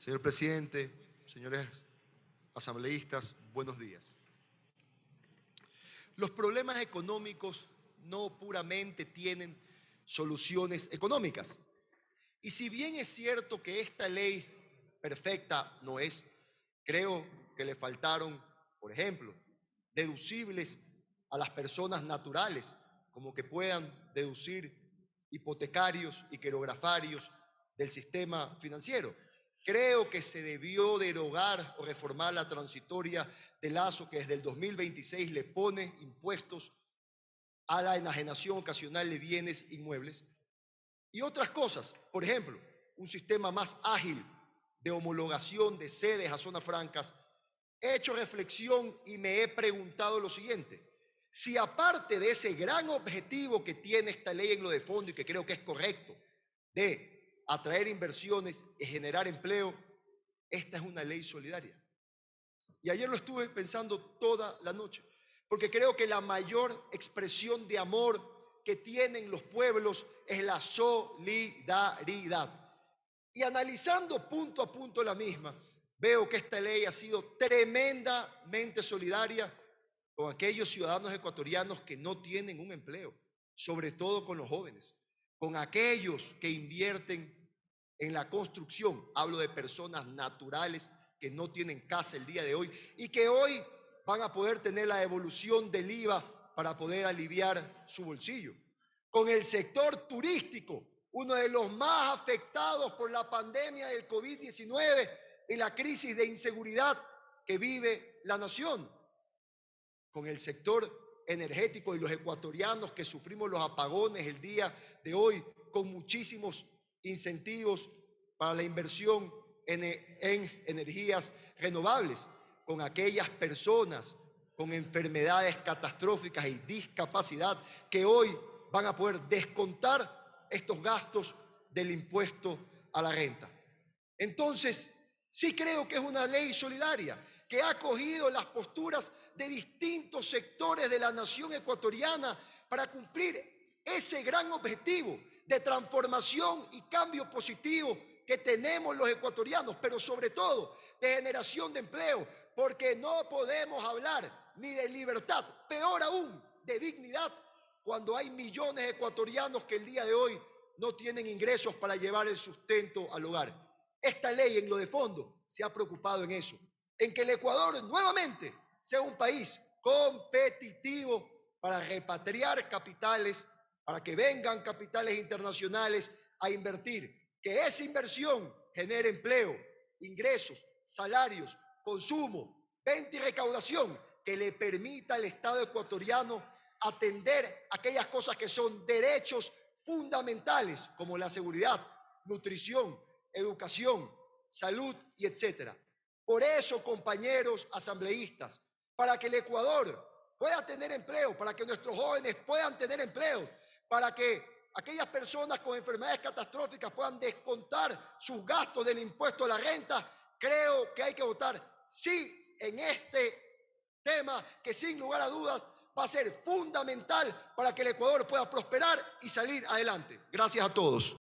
Señor presidente, señores asambleístas, buenos días. Los problemas económicos no puramente tienen soluciones económicas. Y si bien es cierto que esta ley perfecta no es, creo que le faltaron, por ejemplo, deducibles a las personas naturales, como que puedan deducir hipotecarios y querografarios del sistema financiero Creo que se debió derogar o reformar la transitoria de Lazo que desde el 2026 le pone impuestos a la enajenación ocasional de bienes inmuebles y otras cosas. Por ejemplo, un sistema más ágil de homologación de sedes a zonas francas. He hecho reflexión y me he preguntado lo siguiente. Si aparte de ese gran objetivo que tiene esta ley en lo de fondo y que creo que es correcto, de atraer inversiones y generar empleo, esta es una ley solidaria. Y ayer lo estuve pensando toda la noche, porque creo que la mayor expresión de amor que tienen los pueblos es la solidaridad. Y analizando punto a punto la misma, veo que esta ley ha sido tremendamente solidaria con aquellos ciudadanos ecuatorianos que no tienen un empleo, sobre todo con los jóvenes, con aquellos que invierten en la construcción. Hablo de personas naturales que no tienen casa el día de hoy y que hoy van a poder tener la evolución del IVA para poder aliviar su bolsillo. Con el sector turístico, uno de los más afectados por la pandemia del COVID-19 y la crisis de inseguridad que vive la nación. Con el sector energético y los ecuatorianos que sufrimos los apagones el día de hoy, con muchísimos incentivos para la inversión en, energías renovables con aquellas personas con enfermedades catastróficas y discapacidad que hoy van a poder descontar estos gastos del impuesto a la renta. Entonces, sí creo que es una ley solidaria que ha cogido las posturas de distintos sectores de la nación ecuatoriana para cumplir ese gran objetivo de transformación y cambio positivo que tenemos los ecuatorianos, pero sobre todo de generación de empleo, porque no podemos hablar ni de libertad, peor aún, de dignidad, cuando hay millones de ecuatorianos que el día de hoy no tienen ingresos para llevar el sustento al hogar. Esta ley en lo de fondo se ha preocupado en eso, en que el Ecuador nuevamente sea un país competitivo para repatriar capitales para que vengan capitales internacionales a invertir, que esa inversión genere empleo, ingresos, salarios, consumo, venta y recaudación que le permita al Estado ecuatoriano atender aquellas cosas que son derechos fundamentales como la seguridad, nutrición, educación, salud y etcétera. Por eso, compañeros asambleístas, para que el Ecuador pueda tener empleo, para que nuestros jóvenes puedan tener empleo, para que aquellas personas con enfermedades catastróficas puedan descontar sus gastos del impuesto a la renta, creo que hay que votar sí en este tema que sin lugar a dudas va a ser fundamental para que el Ecuador pueda prosperar y salir adelante. Gracias a todos.